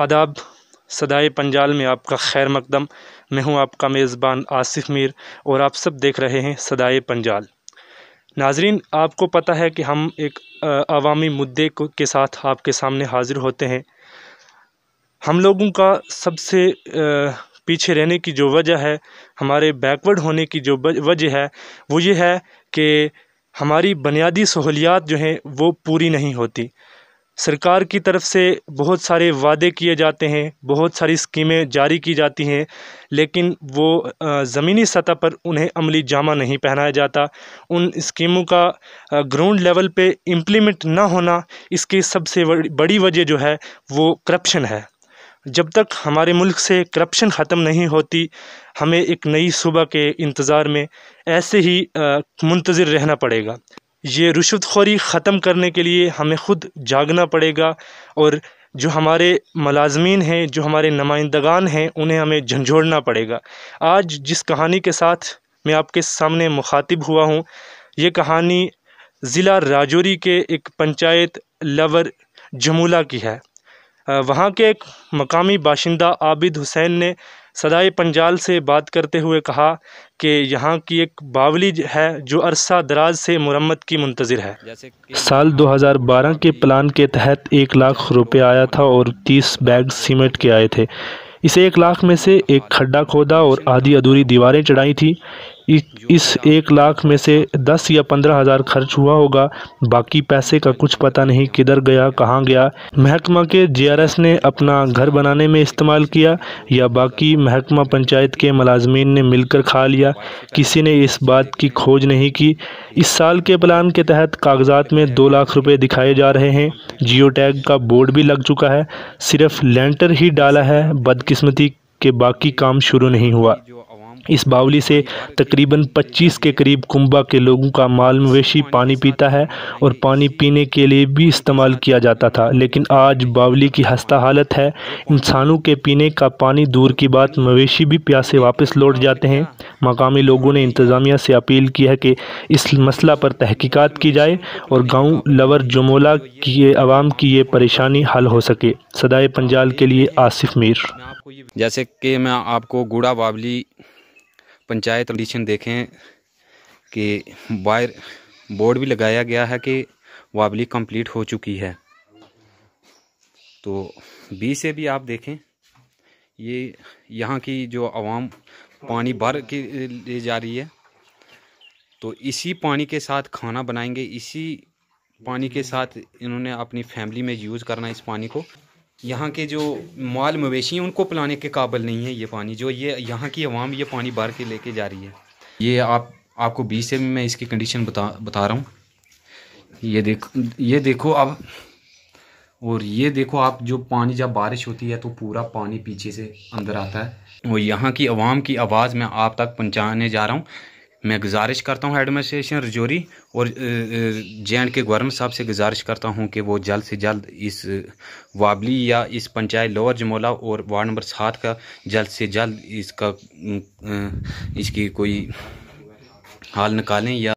आदाब सदाए पंजाल में आपका खैर मकदम मैं हूं आपका मेज़बान आसिफ मीर और आप सब देख रहे हैं सदाए पंजाल नाजरीन आपको पता है कि हम एक अवामी मुद्दे को के साथ आपके सामने हाज़िर होते हैं हम लोगों का सबसे पीछे रहने की जो वजह है हमारे बैकवर्ड होने की जो वजह है वो ये है कि हमारी बुनियादी सहूलियात जो हैं वो पूरी नहीं होती सरकार की तरफ से बहुत सारे वादे किए जाते हैं बहुत सारी स्कीमें जारी की जाती हैं लेकिन वो ज़मीनी सतह पर उन्हें अमली जामा नहीं पहनाया जाता उन स्कीमों का ग्राउंड लेवल पे इम्प्लीमेंट ना होना इसकी सबसे बड़ी वजह जो है वो करप्शन है जब तक हमारे मुल्क से करप्शन ख़त्म नहीं होती हमें एक नई सुबह के इंतज़ार में ऐसे ही मुंतज़र रहना पड़ेगा ये रिश्वतखोरी ख़त्म करने के लिए हमें ख़ुद जागना पड़ेगा और जो हमारे मलाजमीन हैं जो हमारे नुमाइंदगान हैं उन्हें हमें झंझोड़ना पड़ेगा आज जिस कहानी के साथ मैं आपके सामने मुखातिब हुआ हूँ ये कहानी ज़िला राजौरी के एक पंचायत लवर जमूला की है वहाँ के एक मकामी बाशिंदा आबिद हुसैन ने सदाए पंजाल से बात करते हुए कहा कि यहाँ की एक बावली है जो अरसा दराज से मुरम्मत की मुंतज़र है साल 2012 के प्लान के तहत एक लाख रुपए आया था और 30 बैग सीमेंट के आए थे इसे एक लाख में से एक खड्डा खोदा और आधी अधूरी दीवारें चढ़ाई थी इस एक लाख में से दस या पंद्रह हज़ार खर्च हुआ होगा बाकी पैसे का कुछ पता नहीं किधर गया कहाँ गया महकमा के जीआरएस ने अपना घर बनाने में इस्तेमाल किया या बाकी महकमा पंचायत के मलाजमीन ने मिलकर खा लिया किसी ने इस बात की खोज नहीं की इस साल के प्लान के तहत कागजात में दो लाख रुपये दिखाए जा रहे हैं जियो टैग का बोर्ड भी लग चुका है सिर्फ लेंटर ही डाला है बदकिस्मती के बाकी काम शुरू नहीं हुआ इस बावली से तकरीबन 25 के करीब कुंबा के लोगों का माल मवेशी पानी पीता है और पानी पीने के लिए भी इस्तेमाल किया जाता था लेकिन आज बावली की हस्ता हालत है इंसानों के पीने का पानी दूर की बात मवेशी भी प्यासे वापस लौट जाते हैं मकामी लोगों ने इंतज़ामिया से अपील की है कि इस मसला पर तहकीकात की जाए और गाँव लवर जमोला की आवाम की ये परेशानी हल हो सके सदाए पंजाल के लिए आसिफ मीर जैसे कि मैं आपको गुड़ा बावली पंचायत एडिशन देखें कि वायर बोर्ड भी लगाया गया है कि वाबली कंप्लीट हो चुकी है तो बी से भी आप देखें ये यहाँ की जो आवाम पानी भर के ले जा रही है तो इसी पानी के साथ खाना बनाएंगे इसी पानी के साथ इन्होंने अपनी फैमिली में यूज़ करना इस पानी को यहाँ के जो माल मवेशी हैं उनको पिलाने के काबिल नहीं है ये पानी जो ये यहाँ की आवाम ये पानी बाहर के लेके जा रही है ये आप आपको बीच से मैं इसकी कंडीशन बता बता रहा हूँ ये देख ये देखो अब और ये देखो आप जो पानी जब बारिश होती है तो पूरा पानी पीछे से अंदर आता है और यहाँ की आवाम की आवाज़ मैं आप तक पहुँचाने जा रहा हूँ मैं गुजारिश करता हूँ एडमिनिस्ट्रेशन रजौरी और जे एंड के गवर्नमेंट साहब से गुजारिश करता हूँ कि वो जल्द से जल्द इस वाबली या इस पंचायत लोअर जमोला और वार्ड नंबर सात का जल्द से जल्द इसका इसकी कोई हाल निकालें या